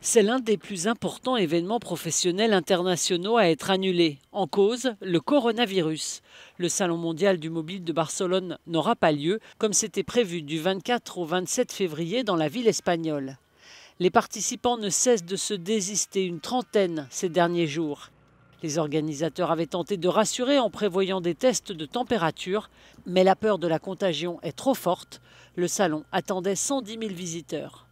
C'est l'un des plus importants événements professionnels internationaux à être annulé. En cause, le coronavirus. Le Salon mondial du mobile de Barcelone n'aura pas lieu, comme c'était prévu du 24 au 27 février dans la ville espagnole. Les participants ne cessent de se désister, une trentaine ces derniers jours. Les organisateurs avaient tenté de rassurer en prévoyant des tests de température, mais la peur de la contagion est trop forte. Le salon attendait 110 000 visiteurs.